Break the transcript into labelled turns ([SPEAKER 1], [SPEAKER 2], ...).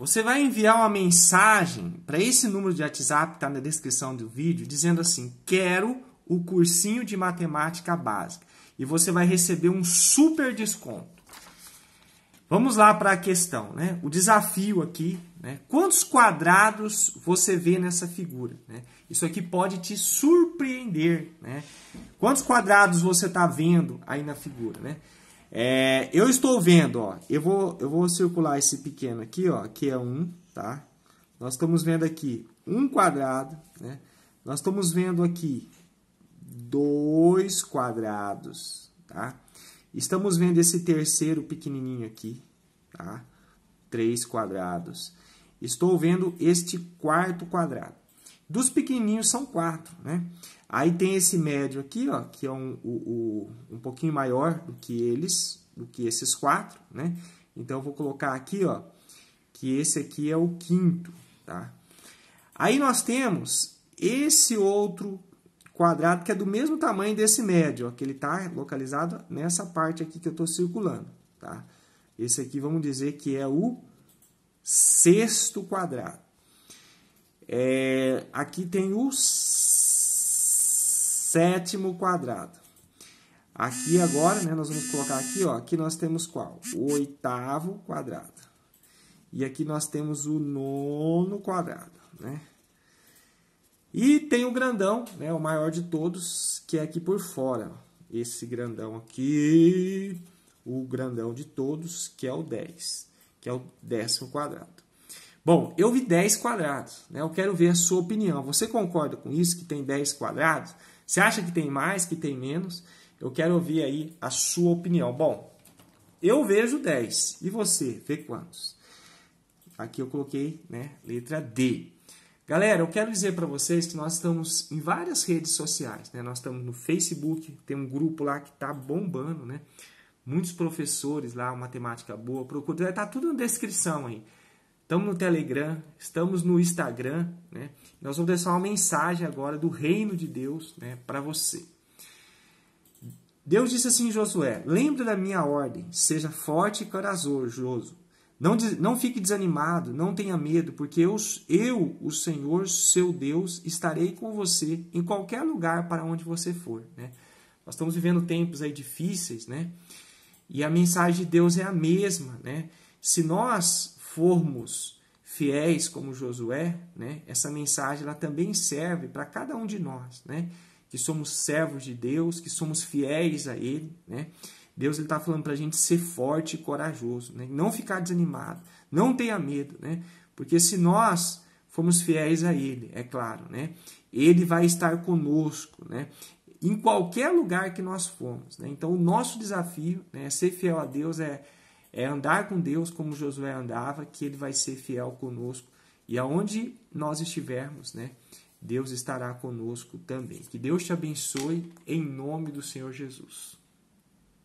[SPEAKER 1] Você vai enviar uma mensagem para esse número de WhatsApp que está na descrição do vídeo, dizendo assim: quero o cursinho de matemática básica. E você vai receber um super desconto. Vamos lá para a questão, né? O desafio aqui, né? Quantos quadrados você vê nessa figura? Né? Isso aqui pode te surpreender, né? Quantos quadrados você está vendo aí na figura, né? É, eu estou vendo, ó, eu vou, eu vou circular esse pequeno aqui, ó, que é 1, tá? Nós estamos vendo aqui um quadrado, né? Nós estamos vendo aqui dois quadrados, tá? Estamos vendo esse terceiro pequenininho aqui, tá? Três quadrados. Estou vendo este quarto quadrado. Dos pequenininhos são quatro, né? Aí tem esse médio aqui, ó, que é um, o, o, um pouquinho maior do que eles, do que esses quatro, né? Então eu vou colocar aqui, ó, que esse aqui é o quinto, tá? Aí nós temos esse outro quadrado que é do mesmo tamanho desse médio, ó, que ele está localizado nessa parte aqui que eu estou circulando, tá? Esse aqui vamos dizer que é o sexto quadrado. É, aqui tem o sétimo quadrado. Aqui agora, né, nós vamos colocar aqui, ó, aqui nós temos qual? O oitavo quadrado. E aqui nós temos o nono quadrado, né? E tem o grandão, né, o maior de todos, que é aqui por fora. Esse grandão aqui, o grandão de todos, que é o 10, que é o décimo quadrado. Bom, eu vi 10 quadrados, né? eu quero ver a sua opinião. Você concorda com isso, que tem 10 quadrados? Você acha que tem mais, que tem menos? Eu quero ouvir aí a sua opinião. Bom, eu vejo 10. E você, vê quantos? Aqui eu coloquei né, letra D. Galera, eu quero dizer para vocês que nós estamos em várias redes sociais. Né? Nós estamos no Facebook, tem um grupo lá que está bombando, né? Muitos professores lá, matemática boa, procura. Tá tudo na descrição aí. Estamos no Telegram, estamos no Instagram, né? Nós vamos deixar uma mensagem agora do reino de Deus, né, para você. Deus disse assim Josué: Lembra da minha ordem, seja forte e corajoso. Não, não fique desanimado, não tenha medo, porque eu, eu, o Senhor, seu Deus, estarei com você em qualquer lugar para onde você for. Né? Nós estamos vivendo tempos aí difíceis, né? E a mensagem de Deus é a mesma, né? Se nós formos fiéis como Josué, né, essa mensagem ela também serve para cada um de nós, né, que somos servos de Deus, que somos fiéis a Ele, né. Deus está falando para a gente ser forte e corajoso, né, não ficar desanimado, não tenha medo, né, porque se nós formos fiéis a Ele, é claro, né, Ele vai estar conosco, né, em qualquer lugar que nós formos, né. Então o nosso desafio, né, ser fiel a Deus é é andar com Deus como Josué andava, que ele vai ser fiel conosco. E aonde nós estivermos, né? Deus estará conosco também. Que Deus te abençoe em nome do Senhor Jesus.